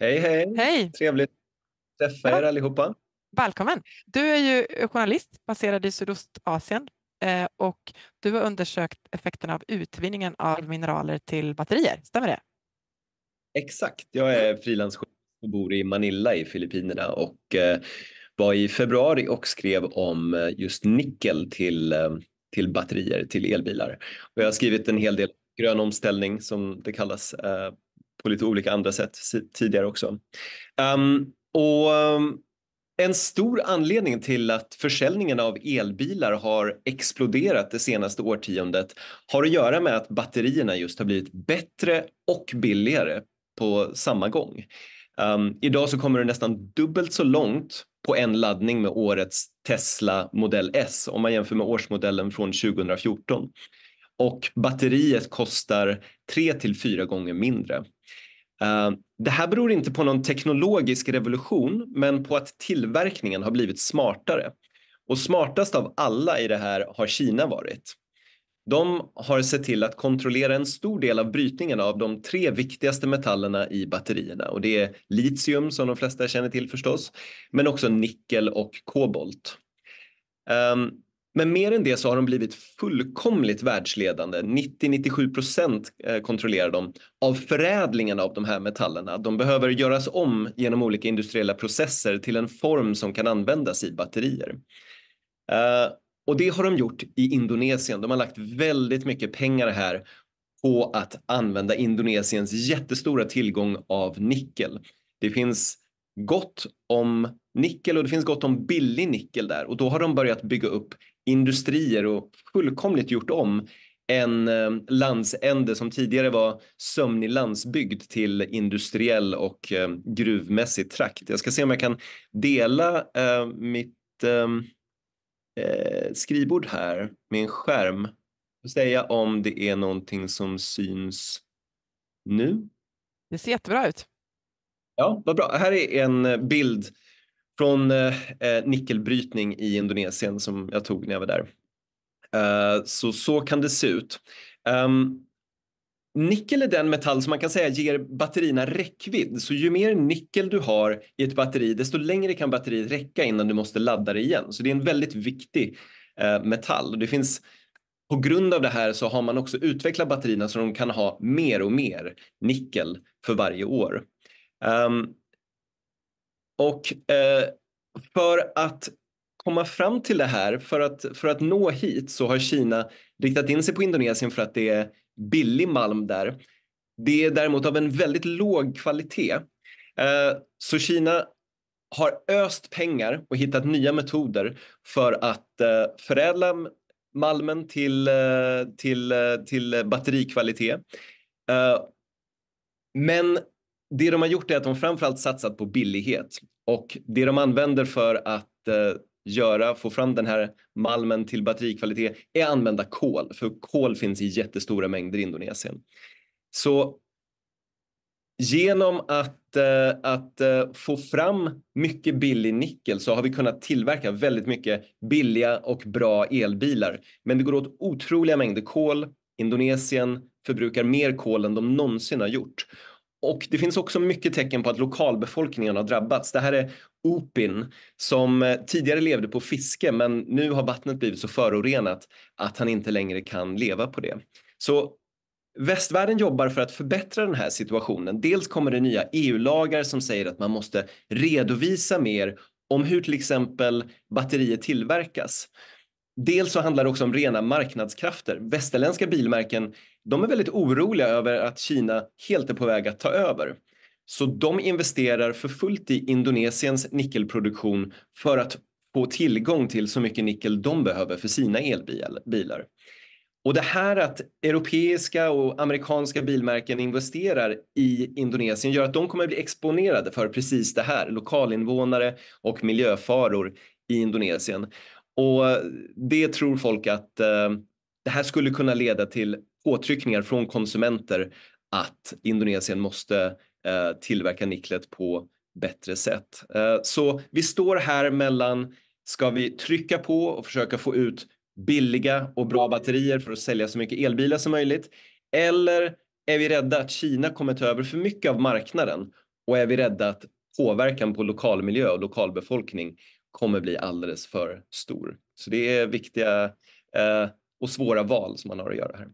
Hej, hej! Hej! Trevligt att träffa er allihopa. Välkommen! Du är ju journalist baserad i Sydostasien eh, och du har undersökt effekterna av utvinningen av mineraler till batterier, stämmer det? Exakt, jag är frilansjournalist och bor i Manila i Filippinerna och eh, var i februari och skrev om eh, just nickel till, till batterier, till elbilar. Och jag har skrivit en hel del grön omställning som det kallas på lite olika andra sätt tidigare också. Um, och ehm, en stor anledning till att försäljningen av elbilar har exploderat det senaste årtiondet har att göra med att batterierna just har blivit bättre och billigare på samma gång. Um, idag så kommer du nästan dubbelt så långt på en laddning med årets Tesla Model S om man jämför med årsmodellen från 2014 och batteriet kostar tre till fyra gånger mindre. Eh, det här beror inte på någon teknologisk revolution men på att tillverkningen har blivit smartare. Och smartast av alla i det här har Kina varit. De har sett till att kontrollera en stor del av brytningen av de tre viktigaste metallerna i batterierna och det är litium som de flesta känner till förstås, men också nickel och kobolt. Ehm, men mer än det så har de blivit fullkomligt världsledande. 90-97 procent eh, kontrollerar de av förädlingen av de här metallerna. De behöver göras om genom olika industriella processer till en form som kan användas i batterier. Eh, och det har de gjort i Indonesien. De har lagt väldigt mycket pengar här på att använda Indonesiens jättestora tillgång av nickel. Det finns gott om nickel och det finns gott om billig nickel där och då har de börjat bygga upp industrier och fullkomligt gjort om en eh, landsände som tidigare var sömnig landsbygd till industriell och eh, gruvmässig trakt. Jag ska se om jag kan dela eh, mitt skrivbord här med en skärm och säga om det är någonting som syns nu. Det ser jättebra ut. Ja, vad bra. Här är en eh, bild från eh, eh, nickelbrytning i Indonesien som jag tog när jag var där. Eh, så, så kan det se ut. Um, Nickel är den metall som man kan säga ger batterierna räckvidd. Så ju mer nickel du har i ett batteri, desto längre kan batteriet räcka innan du måste ladda det igen. Så det är en väldigt viktig eh, metall. Det finns, på grund av det här så har man också utvecklat batterierna så de kan ha mer och mer nickel för varje år. Um, och uh, för att komma fram till det här, för att, för att nå hit så har Kina riktat in sig på Indonesien för att det är billig malm där. Det är däremot av en väldigt låg kvalitet. Uh, så Kina har öst pengar och hittat nya metoder för att uh, förädla malmen till, till, till batterikvalitet. Men det de har gjort är att de framförallt satsat på billighet och det de använder för att eh, göra, få fram den här malmen till batterikvalitet är att använda kol, för kol finns i jättestora mängder i Indonesien. Så genom att, eh, att eh, få fram mycket billig nickel så har vi kunnat tillverka väldigt mycket billiga och bra elbilar. Men det går åt otroliga mängder kol. Indonesien förbrukar mer kol än de någonsin har gjort och det finns också mycket tecken på att lokalbefolkningen har drabbats. Det här är Opin som eh, tidigare levde på fiske men nu har vattnet blivit så förorenat att han inte längre kan leva på det. Så Västvärlden jobbar för att förbättra den här situationen. Dels kommer det nya EU-lagar som säger att man måste redovisa mer om hur till exempel batterier tillverkas. Dels så handlar det också om rena marknadskrafter. Västerländska bilmärken de är väldigt oroliga över att Kina helt är på väg att ta över. Så de investerar för fullt i Indonesiens nickelproduktion för att få tillgång till så mycket nickel de behöver för sina elbilar. Och det här att europeiska och amerikanska bilmärken investerar i Indonesien gör att de kommer att bli exponerade för precis det här, lokalinvånare och miljöfaror i Indonesien. Och det tror folk att eh, det här skulle kunna leda till påtryckningar från konsumenter att Indonesien måste eh, tillverka nicklet på bättre sätt. Eh, så vi står här mellan, ska vi trycka på och försöka få ut billiga och bra batterier för att sälja så mycket elbilar som möjligt? Eller är vi rädda att Kina kommer ta över för mycket av marknaden? Och är vi rädda att påverkan på lokalmiljö och lokalbefolkning kommer bli alldeles för stor. Så det är viktiga eh, och svåra val som man har att göra här.